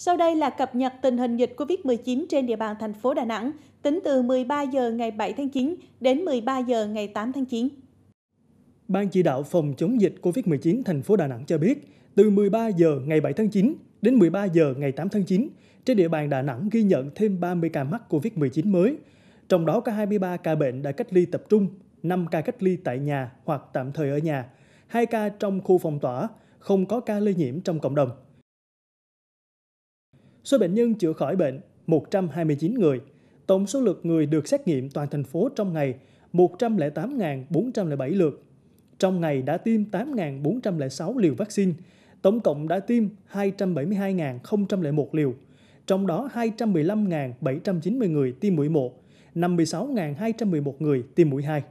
Sau đây là cập nhật tình hình dịch COVID-19 trên địa bàn thành phố Đà Nẵng tính từ 13 giờ ngày 7 tháng 9 đến 13 giờ ngày 8 tháng 9. Ban chỉ đạo phòng chống dịch COVID-19 thành phố Đà Nẵng cho biết, từ 13 giờ ngày 7 tháng 9 đến 13 giờ ngày 8 tháng 9, trên địa bàn Đà Nẵng ghi nhận thêm 30 ca mắc COVID-19 mới. Trong đó có 23 ca bệnh đã cách ly tập trung, 5 ca cách ly tại nhà hoặc tạm thời ở nhà, 2 ca trong khu phong tỏa, không có ca lây nhiễm trong cộng đồng. Số bệnh nhân chữa khỏi bệnh 129 người. Tổng số lượt người được xét nghiệm toàn thành phố trong ngày 108.407 lượt. Trong ngày đã tiêm 8.406 liều vaccine, tổng cộng đã tiêm 272.001 liều, trong đó 215.790 người tiêm mũi 1, 56.211 người tiêm mũi 2.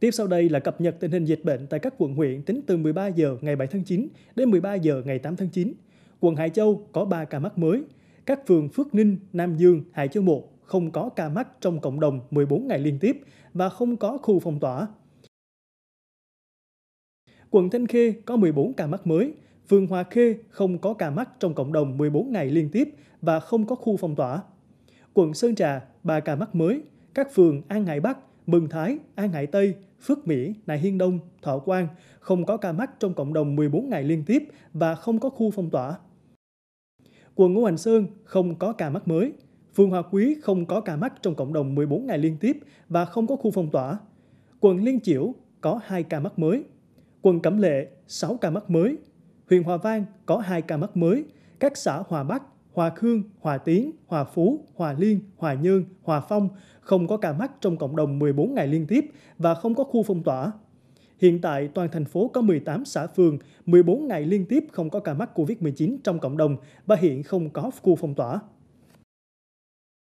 Tiếp sau đây là cập nhật tình hình dịch bệnh tại các quận huyện tính từ 13 giờ ngày 7 tháng 9 đến 13 giờ ngày 8 tháng 9 quận Hải Châu có 3 ca mắc mới. Các phường Phước Ninh, Nam Dương, Hải Châu 1 không có ca mắc trong cộng đồng 14 ngày liên tiếp và không có khu phong tỏa. Quận Thanh Khê có 14 ca mắc mới, phường Hòa Khê không có ca mắc trong cộng đồng 14 ngày liên tiếp và không có khu phong tỏa. Quận Sơn Trà 3 ca mắc mới, các phường An Hải Bắc, Mường Thái, An Hải Tây, Phước Mỹ, Nại Hiên Đông, Thọ Quang không có ca mắc trong cộng đồng 14 ngày liên tiếp và không có khu phong tỏa quận Ngũ Hành Sơn không có ca mắc mới, phường Hòa Quý không có ca mắc trong cộng đồng 14 ngày liên tiếp và không có khu phong tỏa. Quận Liên Chiểu có 2 ca mắc mới, quận Cẩm Lệ 6 ca mắc mới, huyện Hòa Vang có 2 ca mắc mới, các xã Hòa Bắc, Hòa Khương, Hòa Tiến, Hòa Phú, Hòa Liên, Hòa Nhơn, Hòa Phong không có ca mắc trong cộng đồng 14 ngày liên tiếp và không có khu phong tỏa. Hiện tại, toàn thành phố có 18 xã phường, 14 ngày liên tiếp không có ca mắc COVID-19 trong cộng đồng và hiện không có khu phong tỏa.